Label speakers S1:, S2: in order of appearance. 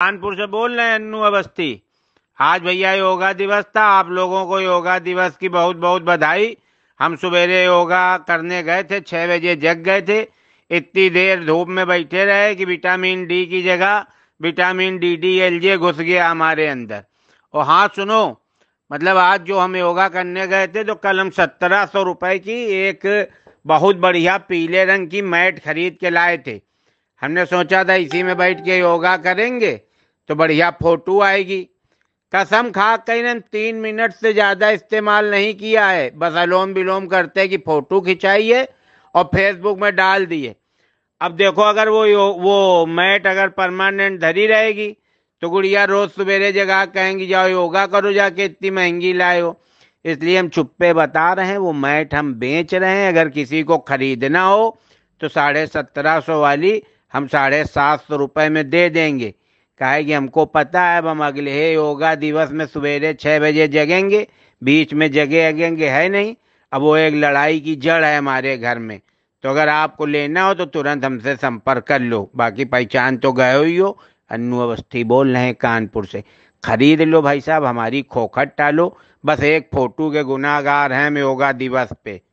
S1: कानपुर से बोल रहे हैं अन्नू अवस्थी आज भैया योगा दिवस था आप लोगों को योगा दिवस की बहुत बहुत बधाई हम सवेरे योगा करने गए थे छः बजे जग गए थे इतनी देर धूप में बैठे रहे कि विटामिन डी की जगह vitamin D D L J घुस गया हमारे अंदर और हाँ सुनो मतलब आज जो हम योगा करने गए थे तो कल हम सत्रह सौ रुपये की एक बहुत बढ़िया पीले रंग की मैट खरीद के लाए थे हमने सोचा था इसी में बैठ के योगा करेंगे तो बढ़िया फोटो आएगी कसम खा कहीं तीन मिनट से ज़्यादा इस्तेमाल नहीं किया है बस अलोम विलोम करते कि फ़ोटो खिंचाई है और फेसबुक में डाल दिए अब देखो अगर वो वो मैट अगर परमानेंट धरी रहेगी तो गुड़िया रोज़ सवेरे जगा कहेंगी जाओ योगा करो जाके इतनी महंगी लाए हो इसलिए हम चुप्पे बता रहे हैं वो मैट हम बेच रहे हैं अगर किसी को ख़रीदना हो तो साढ़े सत्रह सौ वाली हम साढ़े सात सौ रुपये में दे देंगे कहा कि हमको पता है अब हम अगले योगा दिवस में सवेरे छः बजे जगेंगे बीच में जगे अगेंगे है नहीं अब वो एक लड़ाई की जड़ है हमारे घर में तो अगर आपको लेना हो तो तुरंत हमसे संपर्क कर लो बाकी पहचान तो गए ही हो अनु अवस्थी बोल रहे हैं कानपुर से खरीद लो भाई साहब हमारी खोखट टालो बस एक फोटो के गुनाहगार हैं हम योगा दिवस पे